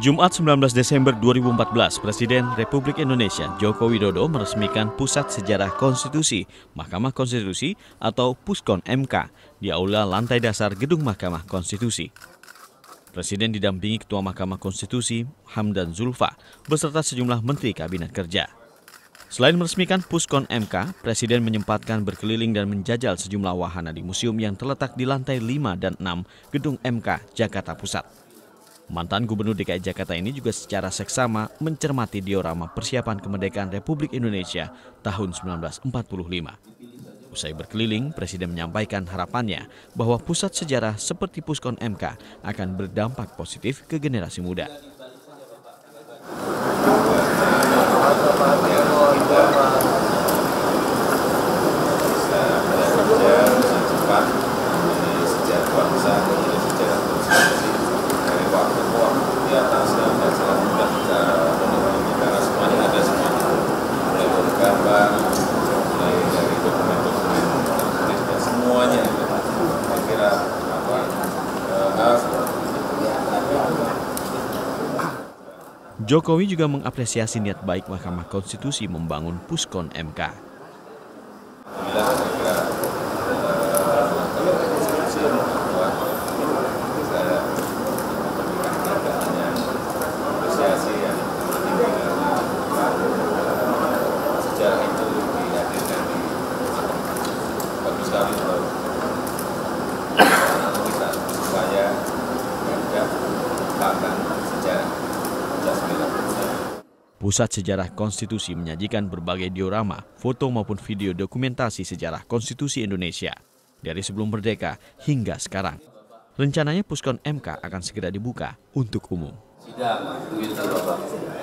Jumat 19 Desember 2014, Presiden Republik Indonesia Joko Widodo meresmikan Pusat Sejarah Konstitusi Mahkamah Konstitusi atau Puskon MK di aula lantai dasar Gedung Mahkamah Konstitusi. Presiden didampingi Ketua Mahkamah Konstitusi Hamdan Zulfa beserta sejumlah menteri kabinet kerja. Selain meresmikan Puskon MK, Presiden menyempatkan berkeliling dan menjajal sejumlah wahana di museum yang terletak di lantai 5 dan 6 Gedung MK Jakarta Pusat. Mantan Gubernur DKI Jakarta ini juga secara seksama mencermati diorama persiapan kemerdekaan Republik Indonesia tahun 1945. Usai berkeliling, Presiden menyampaikan harapannya bahwa pusat sejarah seperti Puskon MK akan berdampak positif ke generasi muda. Jokowi juga mengapresiasi niat baik Mahkamah Konstitusi membangun Puskon MK. Pusat Sejarah Konstitusi menyajikan berbagai diorama, foto maupun video dokumentasi sejarah Konstitusi Indonesia dari sebelum merdeka hingga sekarang. Rencananya Puskon MK akan segera dibuka untuk umum. Sidang,